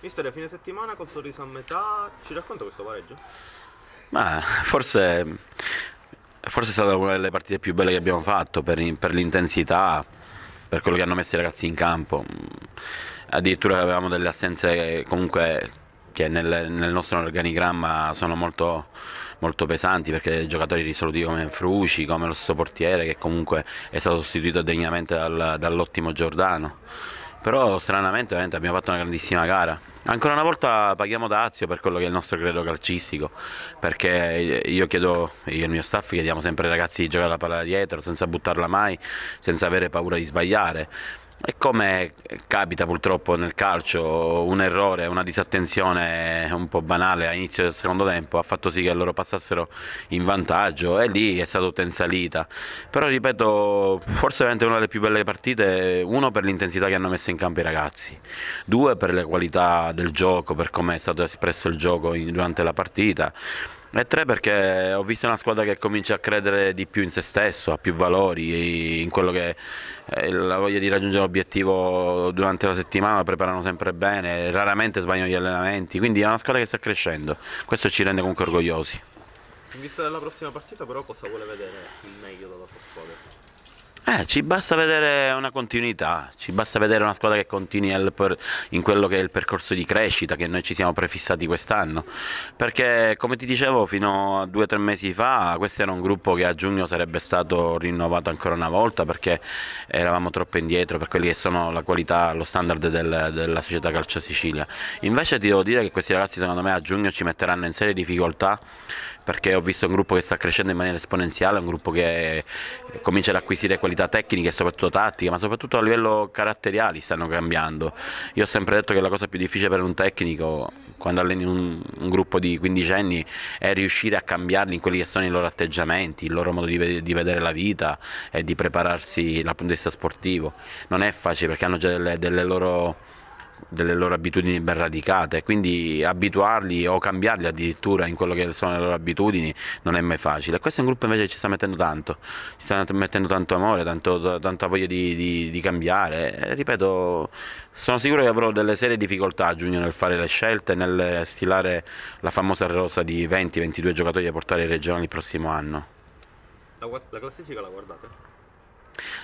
Mister, fine settimana col sorriso a metà, ci racconta questo pareggio? Ma forse, forse, è stata una delle partite più belle che abbiamo fatto per, per l'intensità, per quello che hanno messo i ragazzi in campo. Mm, addirittura avevamo delle assenze comunque che nel, nel nostro organigramma sono molto, molto pesanti perché giocatori risolutivi come Fruci, come lo stesso portiere che comunque è stato sostituito degnamente dal, dall'ottimo Giordano però stranamente abbiamo fatto una grandissima gara. Ancora una volta paghiamo Dazio per quello che è il nostro credo calcistico, perché io chiedo, io e il mio staff chiediamo sempre ai ragazzi di giocare la palla dietro senza buttarla mai, senza avere paura di sbagliare. E come capita purtroppo nel calcio, un errore, una disattenzione un po' banale all'inizio del secondo tempo ha fatto sì che loro passassero in vantaggio e lì è stato tutta in salita. Però ripeto, forse veramente una delle più belle partite, uno per l'intensità che hanno messo in campo i ragazzi, due per le qualità del gioco, per come è stato espresso il gioco durante la partita e tre perché ho visto una squadra che comincia a credere di più in se stesso, ha più valori, in quello che è eh, la voglia di raggiungere l'obiettivo durante la settimana, preparano sempre bene, raramente sbagliano gli allenamenti, quindi è una squadra che sta crescendo, questo ci rende comunque orgogliosi. In vista della prossima partita però cosa vuole vedere il meglio della sua squadra? Eh, ci basta vedere una continuità, ci basta vedere una squadra che continui in quello che è il percorso di crescita che noi ci siamo prefissati quest'anno, perché come ti dicevo fino a due o tre mesi fa questo era un gruppo che a giugno sarebbe stato rinnovato ancora una volta perché eravamo troppo indietro per quelli che sono la qualità, lo standard del, della società Calcio Sicilia. Invece ti devo dire che questi ragazzi secondo me a giugno ci metteranno in serie difficoltà perché ho visto un gruppo che sta crescendo in maniera esponenziale, un gruppo che comincia ad acquisire qualità tecniche e soprattutto tattiche, ma soprattutto a livello caratteriali stanno cambiando. Io ho sempre detto che la cosa più difficile per un tecnico quando alleni un, un gruppo di quindicenni è riuscire a cambiarli in quelli che sono i loro atteggiamenti, il loro modo di, di vedere la vita e di prepararsi dal punto di vista sportivo. Non è facile perché hanno già delle, delle loro delle loro abitudini ben radicate, quindi abituarli o cambiarli addirittura in quello che sono le loro abitudini non è mai facile. Questo è un gruppo invece che ci sta mettendo tanto, ci sta mettendo tanto amore, tanto, tanta voglia di, di, di cambiare. E, eh, ripeto, sono sicuro che avrò delle serie difficoltà a giugno nel fare le scelte, nel stilare la famosa rosa di 20-22 giocatori da portare ai regionali il prossimo anno. La, la classifica la guardate?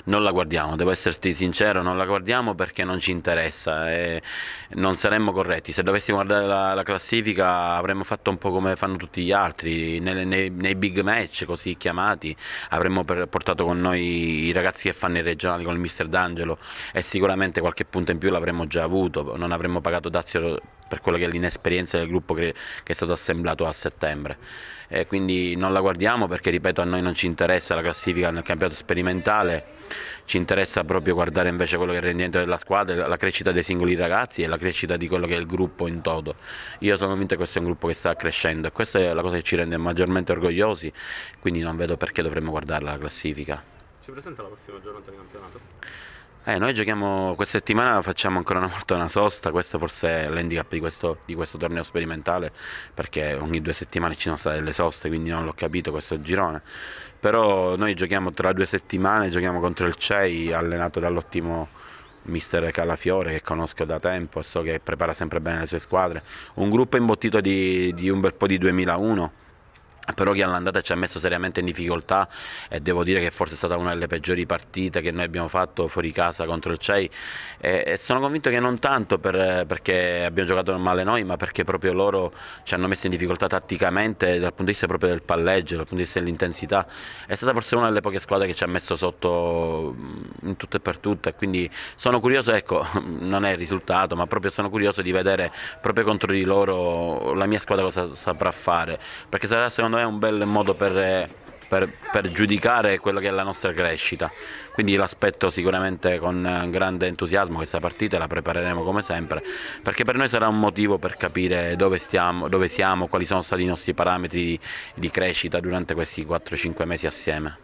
non la guardiamo, devo esserti sincero, non la guardiamo perché non ci interessa e non saremmo corretti. Se dovessimo guardare la, la classifica avremmo fatto un po' come fanno tutti gli altri, nei, nei, nei big match così chiamati, avremmo per, portato con noi i ragazzi che fanno i regionali con il mister D'Angelo e sicuramente qualche punto in più l'avremmo già avuto, non avremmo pagato Dazio per quella che è l'inesperienza del gruppo che, è stato assemblato a settembre. Eh, quindi non la guardiamo perché, ripeto, a noi non ci interessa la classifica nel campionato sperimentale ci interessa proprio guardare invece quello che è il rendimento della squadra, la crescita dei singoli ragazzi e la crescita di quello che è il gruppo in toto. Io sono convinto che questo è un gruppo che sta crescendo e questa è la cosa che ci rende maggiormente orgogliosi, quindi non vedo perché dovremmo guardare la classifica. Ci presenta la prossima giornata di campionato? Eh, noi giochiamo questa settimana, facciamo ancora una volta una sosta, questo forse è l'handicap di questo, di questo torneo sperimentale, perché ogni due settimane ci sono state delle soste, quindi non l'ho capito questo girone. Però noi giochiamo tra due settimane, giochiamo contro il CEI, allenato dall'ottimo mister Calafiore che conosco da tempo e so che prepara sempre bene le sue squadre. Un gruppo imbottito di, di un bel po' di 2001 però che all'andata ci ha messo seriamente in difficoltà e devo dire che forse è stata una delle peggiori partite che noi abbiamo fatto fuori casa contro il CEI e, e sono convinto che non tanto per, perché abbiamo giocato male noi ma perché proprio loro ci hanno messo in difficoltà tatticamente dal punto di vista proprio del palleggio, dal punto di vista dell'intensità è stata forse una delle poche squadre che ci ha messo sotto mm, in tutto e per tutto e quindi sono curioso, ecco non è il risultato ma proprio sono curioso di vedere proprio contro di loro la mia squadra cosa saprà fare perché sarà secondo secondo me è un bel modo per, per, per giudicare quella che è la nostra crescita. Quindi l'aspetto sicuramente con eh, grande entusiasmo questa partita, la prepareremo come sempre, perché per noi sarà un motivo per capire dove, stiamo, dove siamo, quali sono stati i nostri parametri di, di crescita durante questi 4-5 mesi assieme.